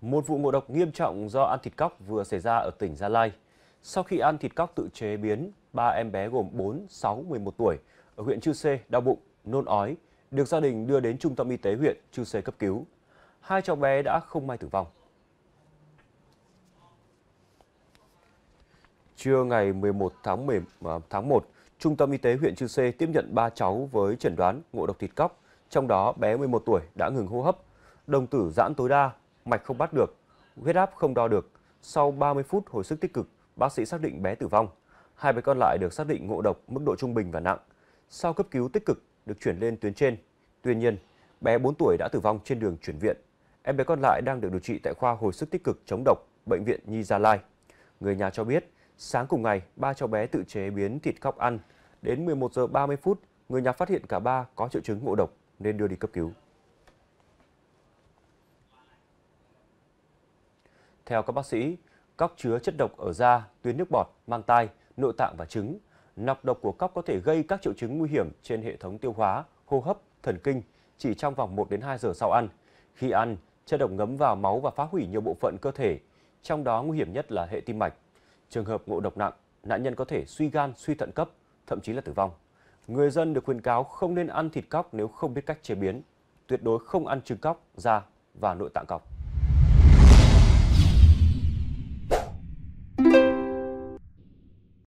Một vụ ngộ độc nghiêm trọng do ăn thịt cóc vừa xảy ra ở tỉnh Gia Lai. Sau khi ăn thịt cóc tự chế biến, ba em bé gồm 4, 6, 11 tuổi ở huyện Chư Sê đau bụng, nôn ói, được gia đình đưa đến trung tâm y tế huyện Chư Sê cấp cứu. Hai cháu bé đã không may tử vong. Trưa ngày 11 tháng 10, à, tháng 1, Trung tâm Y tế huyện Chư Sê tiếp nhận 3 cháu với chẩn đoán ngộ độc thịt cóc, trong đó bé 11 tuổi đã ngừng hô hấp, đồng tử giãn tối đa, mạch không bắt được, huyết áp không đo được. Sau 30 phút hồi sức tích cực, bác sĩ xác định bé tử vong. Hai bé còn lại được xác định ngộ độc mức độ trung bình và nặng. Sau cấp cứu tích cực được chuyển lên tuyến trên. Tuy nhiên, bé 4 tuổi đã tử vong trên đường chuyển viện. Em bé còn lại đang được điều trị tại khoa hồi sức tích cực chống độc bệnh viện Nhi Gia Lai. Người nhà cho biết, sáng cùng ngày, ba cháu bé tự chế biến thịt cóc ăn. Đến 11 giờ 30 phút, người nhà phát hiện cả ba có triệu chứng ngộ độc nên đưa đi cấp cứu. Theo các bác sĩ, cóc chứa chất độc ở da, tuyến nước bọt, mang tai, nội tạng và trứng. Nọc độc của cóc có thể gây các triệu chứng nguy hiểm trên hệ thống tiêu hóa, hô hấp, thần kinh chỉ trong vòng 1 đến 2 giờ sau ăn. Khi ăn, chất độc ngấm vào máu và phá hủy nhiều bộ phận cơ thể, trong đó nguy hiểm nhất là hệ tim mạch. Trường hợp ngộ độc nặng, nạn nhân có thể suy gan, suy thận cấp, thậm chí là tử vong. Người dân được khuyên cáo không nên ăn thịt cóc nếu không biết cách chế biến, tuyệt đối không ăn trứng cóc, da và nội tạng cóc.